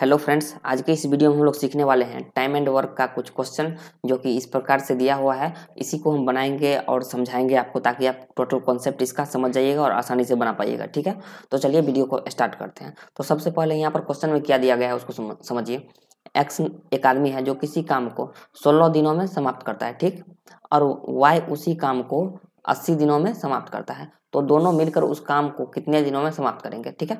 hello friends आज के इस वीडियो में हम लोग सीखने वाले हैं टाइम एंड वर्क का कुछ क्वेश्चन जो कि इस प्रकार से दिया हुआ है इसी को हम बनाएंगे और समझाएंगे आपको ताकि आप टोटल कॉन्सेप्ट इसका समझ जाइएगा और आसानी से बना पाइएगा ठीक है तो चलिए वीडियो को स्टार्ट करते हैं तो सबसे पहले यहाँ पर क्वेश्चन में क्या दिया गया है उसको समझिए एक्स एक आदमी है जो किसी काम को सोलह दिनों में समाप्त करता है ठीक और वाई उसी काम को अस्सी दिनों में समाप्त करता है तो दोनों मिलकर उस काम को कितने दिनों में समाप्त करेंगे ठीक है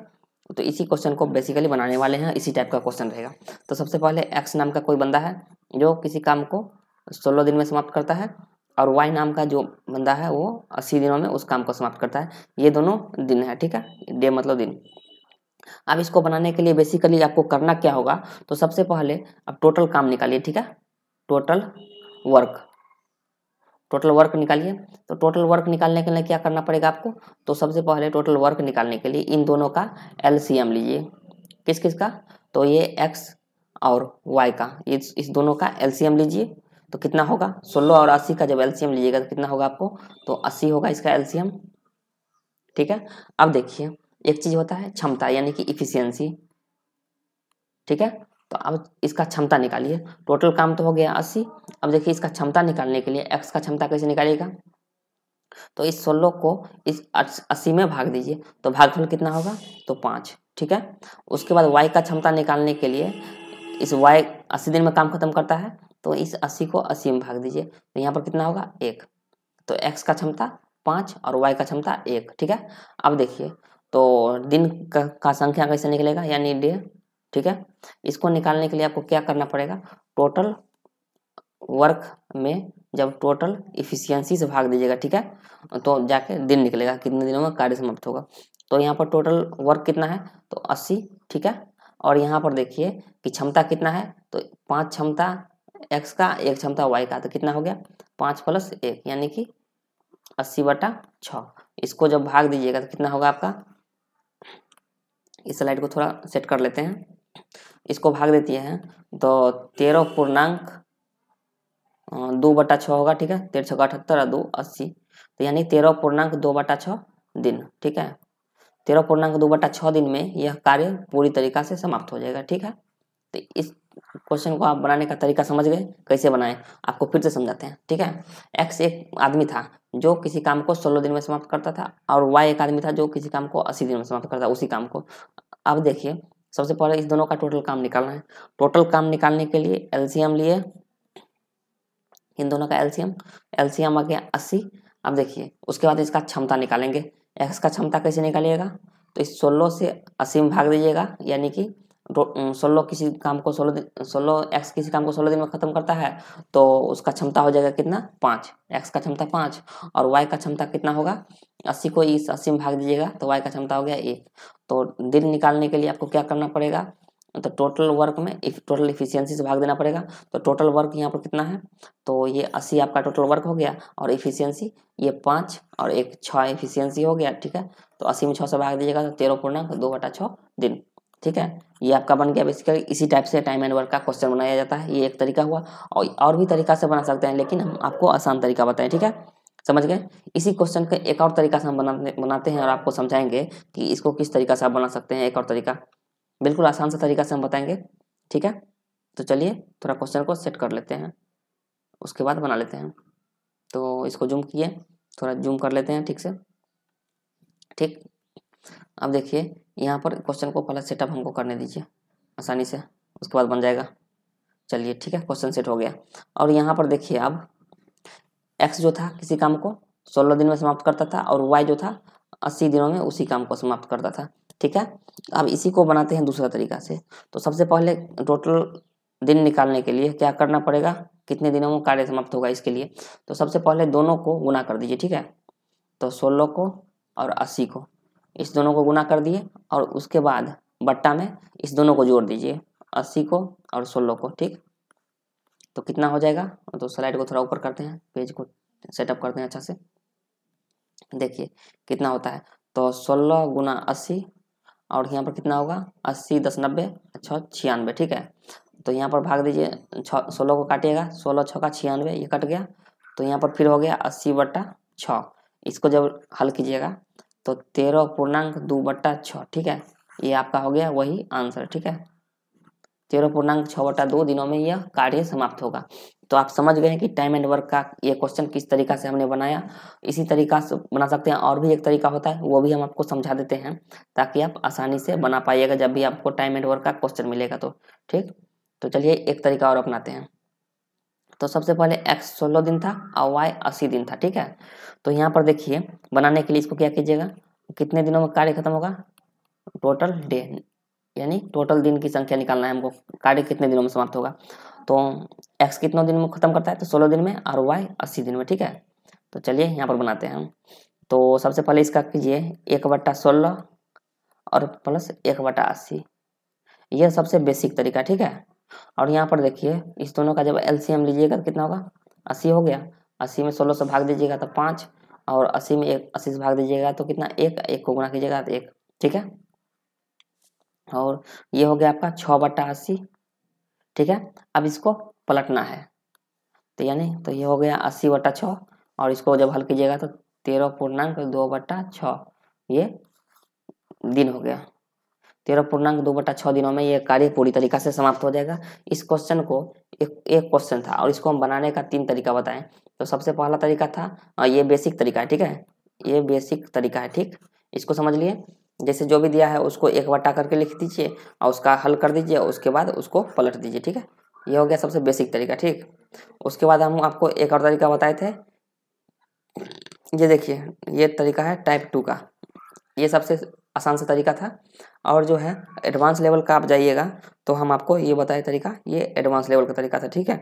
तो इसी क्वेश्चन को बेसिकली बनाने वाले हैं इसी टाइप का क्वेश्चन रहेगा तो सबसे पहले एक्स नाम का कोई बंदा है जो किसी काम को सोलह दिन में समाप्त करता है और वाई नाम का जो बंदा है वो अस्सी दिनों में उस काम को समाप्त करता है ये दोनों दिन है ठीक है डे मतलब दिन अब इसको बनाने के लिए बेसिकली आपको करना क्या होगा तो सबसे पहले अब टोटल काम निकालिए ठीक है टोटल वर्क टोटल वर्क निकालिए तो टोटल वर्क निकालने के लिए क्या करना पड़ेगा आपको तो सबसे पहले टोटल वर्क निकालने के लिए इन दोनों का एल लीजिए किस किस का तो ये एक्स और वाई का इस इस दोनों का एल लीजिए तो कितना होगा सोलह और अस्सी का जब एल लीजिएगा तो कितना होगा आपको तो अस्सी होगा इसका एल ठीक है अब देखिए एक चीज़ होता है क्षमता यानी कि इफिशियंसी ठीक है तो अब इसका क्षमता निकालिए टोटल काम तो हो गया अस्सी अब देखिए इसका क्षमता निकालने के लिए एक्स का क्षमता कैसे निकालेगा तो इस सोलह को इस अस्सी में भाग दीजिए तो भागफल कितना होगा तो पाँच ठीक है उसके बाद वाई का क्षमता निकालने के लिए इस वाई अस्सी दिन में काम खत्म करता है तो इस अस्सी को अस्सी में भाग दीजिए तो यहाँ पर कितना होगा एक तो एक्स का क्षमता पाँच और वाई का क्षमता एक ठीक है अब देखिए तो दिन का, का संख्या कैसे निकलेगा यानी डे ठीक है इसको निकालने के लिए आपको क्या करना पड़ेगा टोटल वर्क में जब टोटल इफिशियंसी से भाग दीजिएगा ठीक है तो जाके दिन निकलेगा कितने दिनों में कार्य समाप्त होगा तो यहाँ पर टोटल वर्क कितना है तो अस्सी ठीक है और यहाँ पर देखिए कि क्षमता कितना है तो पाँच क्षमता एक्स का एक क्षमता वाई का तो कितना हो गया पाँच प्लस एक यानी कि अस्सी बटा छ इसको जब भाग दीजिएगा तो कितना होगा आपका इस स्लाइड को थोड़ा सेट कर लेते हैं इसको भाग देती है तो तेरह पूर्णांक अं, दो बटा छः होगा ठीक है तेरह छः अठहत्तर और दो अस्सी तो यानी तेरह पूर्णांक दो बटा छः दिन ठीक है तेरह पूर्णांक दो बटा छः दिन में यह कार्य पूरी तरीका से समाप्त हो जाएगा ठीक है तो इस क्वेश्चन को आप बनाने का तरीका समझ गए कैसे बनाएं आपको फिर से समझाते हैं ठीक है एक्स एक आदमी था जो किसी काम को सोलह दिन में समाप्त करता था और वाई एक आदमी था जो किसी काम को अस्सी दिन में समाप्त करता था उसी काम को अब देखिए सबसे पहले इस दोनों का टोटल काम निकालना है टोटल काम निकालने के लिए एलसीएम लिए इन दोनों का एल्सियम एल्सियम आ गया अस्सी अब देखिए उसके बाद इसका क्षमता निकालेंगे एक्स का क्षमता कैसे निकालिएगा तो इस सोलह से अस्सी में भाग दीजिएगा यानी कि सोलह किसी काम को सोलह दिन सोलह एक्स किसी काम को सोलह दिन में ख़त्म करता है तो उसका क्षमता हो जाएगा कितना पाँच एक्स का क्षमता पाँच और वाई का क्षमता कितना होगा अस्सी को इस अस्सी में भाग दीजिएगा तो वाई का क्षमता हो गया एक तो दिन निकालने के लिए आपको क्या करना पड़ेगा तो टोटल वर्क में इफ टोटल इफिशियंसी से भाग देना पड़ेगा तो टोटल वर्क यहाँ पर कितना है तो ये अस्सी आपका टोटल वर्क हो गया और इफिशियंसी ये पाँच और एक छः इफिशियंसी हो गया ठीक है तो अस्सी में छः से भाग दीजिएगा तो तेरह पूर्णांक दो बटा छः दिन ठीक है ये आपका बन गया बेसिकली इसी टाइप से टाइम एंड वर्क का क्वेश्चन बनाया जाता है ये एक तरीका हुआ और और भी तरीका से बना सकते हैं लेकिन हम आपको आसान तरीका बताएं ठीक है समझ गए इसी क्वेश्चन का एक और तरीका से हम बनाते बनाते हैं और आपको समझाएंगे कि इसको किस तरीका से आप बना सकते हैं एक और तरीका बिल्कुल आसान सा तरीका से हम बताएंगे ठीक है तो चलिए थोड़ा क्वेश्चन को सेट कर लेते हैं उसके बाद बना लेते हैं तो इसको जूम किए थोड़ा जूम कर लेते हैं ठीक से ठीक अब देखिए यहाँ पर क्वेश्चन को पहला सेटअप हमको करने दीजिए आसानी से उसके बाद बन जाएगा चलिए ठीक है क्वेश्चन सेट हो गया और यहाँ पर देखिए अब एक्स जो था किसी काम को सोलह दिन में समाप्त करता था और वाई जो था अस्सी दिनों में उसी काम को समाप्त करता था ठीक है अब इसी को बनाते हैं दूसरा तरीका से तो सबसे पहले टोटल दिन निकालने के लिए क्या करना पड़ेगा कितने दिनों में कार्य समाप्त होगा इसके लिए तो सबसे पहले दोनों को गुना कर दीजिए ठीक है तो सोलह को और अस्सी को इस दोनों को गुना कर दिए और उसके बाद बट्टा में इस दोनों को जोड़ दीजिए अस्सी को और सोलह को ठीक तो कितना हो जाएगा तो स्लाइड को थोड़ा ऊपर करते हैं पेज को सेटअप करते हैं अच्छा से देखिए कितना होता है तो सोलह गुना अस्सी और यहाँ पर कितना होगा अस्सी दस नब्बे छः छियानवे ठीक है तो यहाँ पर भाग दीजिए छः सोलह को काटिएगा सोलह छः का छियानवे ये कट गया तो यहाँ पर फिर हो गया अस्सी बट्टा छः इसको जब हल कीजिएगा तो तेरह पूर्णांक दो बट्टा छः ठीक है ये आपका हो गया वही आंसर ठीक है तेरह पूर्णांक छः बट्टा दो दिनों में यह कार्य समाप्त होगा तो आप समझ गए हैं कि टाइम एंड वर्क का ये क्वेश्चन किस तरीका से हमने बनाया इसी तरीका से बना सकते हैं और भी एक तरीका होता है वो भी हम आपको समझा देते हैं ताकि आप आसानी से बना पाइएगा जब भी आपको टाइम एंड वर्क का क्वेश्चन मिलेगा तो ठीक तो चलिए एक तरीका और अपनाते हैं तो सबसे पहले एक्स सोलह दिन था और वाई अस्सी दिन था ठीक है तो यहाँ पर देखिए बनाने के लिए इसको क्या कीजिएगा कितने दिनों में कार्य खत्म होगा टोटल डे यानी टोटल दिन की संख्या निकालना है हमको कार्य कितने दिनों में समाप्त होगा तो एक्स कितनों दिन में ख़त्म करता है तो सोलह दिन में और वाई अस्सी दिन में ठीक है तो चलिए यहाँ पर बनाते हैं हम तो सबसे पहले इसका कीजिए एक बट्टा सोलह और प्लस एक बटा अस्सी यह सबसे बेसिक तरीका ठीक है और यहाँ पर देखिए इस दोनों का जब एलसीएम लीजिएगा तो कितना होगा अस्सी हो गया अस्सी में सोलह से भाग दीजिएगा तो पाँच और अस्सी में एक अस्सी से भाग दीजिएगा तो कितना एक एक को गुणा कीजिएगा तो एक ठीक है और ये हो गया आपका छः बट्टा अस्सी ठीक है अब इसको पलटना है तो यानी तो ये हो गया अस्सी बटा छः और इसको जब हल कीजिएगा तो तेरह पूर्णांक दो बटा छ ये दिन हो गया तेरह पूर्णांक दो बटा छः दिनों में ये कार्य पूरी तरीका से समाप्त हो जाएगा इस क्वेश्चन को एक एक क्वेश्चन था और इसको हम बनाने का तीन तरीका बताएं तो सबसे पहला तरीका था ये बेसिक तरीका है ठीक है ये बेसिक तरीका है ठीक इसको समझ लिए जैसे जो भी दिया है उसको एक बट्टा करके लिख दीजिए और उसका हल कर दीजिए उसके बाद उसको पलट दीजिए ठीक है ये हो गया सबसे बेसिक तरीका ठीक उसके बाद हम आपको एक और तरीका बताए थे ये देखिए ये तरीका है टाइप टू का ये सबसे आसान सा तरीका था और जो है एडवांस लेवल का आप जाइएगा तो हम आपको ये बताए तरीका ये एडवांस लेवल का तरीका था ठीक है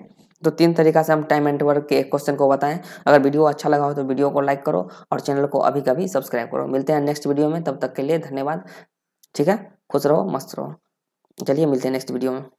तो तीन तरीका से हम टाइम एंड वर्क के एक क्वेश्चन को बताएं अगर वीडियो अच्छा लगा हो तो वीडियो को लाइक करो और चैनल को अभी कभी सब्सक्राइब करो मिलते हैं नेक्स्ट वीडियो में तब तक के लिए धन्यवाद ठीक है खुश रहो मस्त रहो चलिए मिलते हैं नेक्स्ट वीडियो में